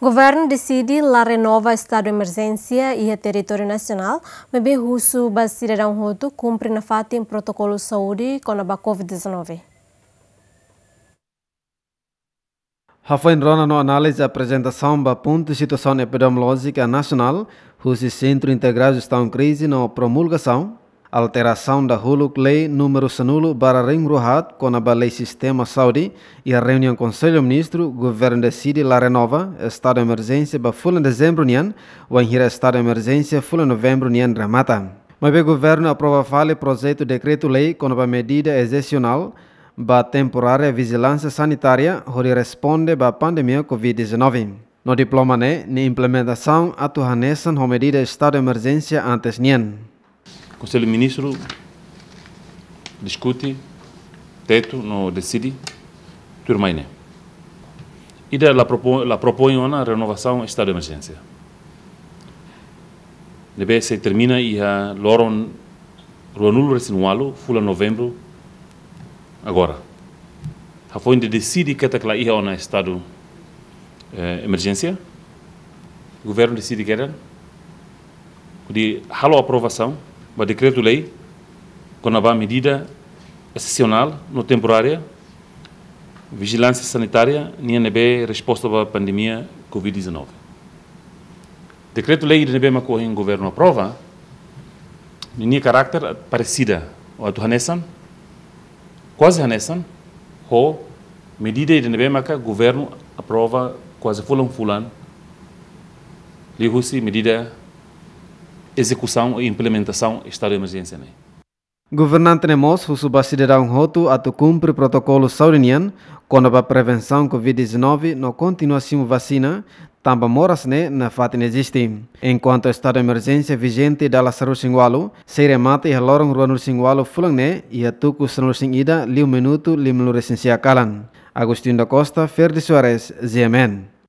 Governo decide la renova estado de emergência e a território nacional, mas bem russo ba cidadão roto cumpre na fata em protocolo saúde com a COVID-19. Rafael Rona no análise apresentação da ponto de situação epidemiológica nacional, o Centro Integrado está em crise na promulgação alteração da Huluk-Lei número Sanulo para Ringruhat com a Lei Sistema Saudi e a reunião Conselho Ministro, Governo decide la renova, estado de emergência para full dezembro nian, ou em estado de emergência full novembro nian remata. Mas o governo aprova fale projeto decreto-lei com a medida excepcional para temporária vigilância sanitária, que responde para pandemia Covid-19. No diploma nem né, implementação implementação atuhanesan com medida estado de emergência antes nian. O Conselho de Ministros discute, teto, não decide, turmaine. Né? E ela propõe, ela propõe uma renovação estado de emergência. Deve se termina e a Loron Ruanul Resinualo, fula novembro, agora. A fonte decide que é está ia ao estado eh, emergência. O governo decide que era. De halo aprovação o decreto-lei, com a medida excepcional, no temporária, vigilância sanitária, NNB, resposta à pandemia Covid-19. Decreto-lei de NNB que em governo aprova, linha carácter parecido ao do Hanessan, quase Hanessan, ou medida de NNB o governo aprova quase fulan fulan, lihusi medida execução e implementação estado de emergência. Governante Nemos, o subasidirão roto ato cumpre protocolo sauriniano quando a prevenção Covid-19 não continuação vacina, também moras né, na fato não existe. Enquanto o estado de emergência vigente da Lasaru Singualo, se remata e loram ruanur Singualo fulang né, e a tuku sanur ida, um minuto, minuto melure sinsiakalan. Agostinho da Costa, Ferdi Soares, ZMN.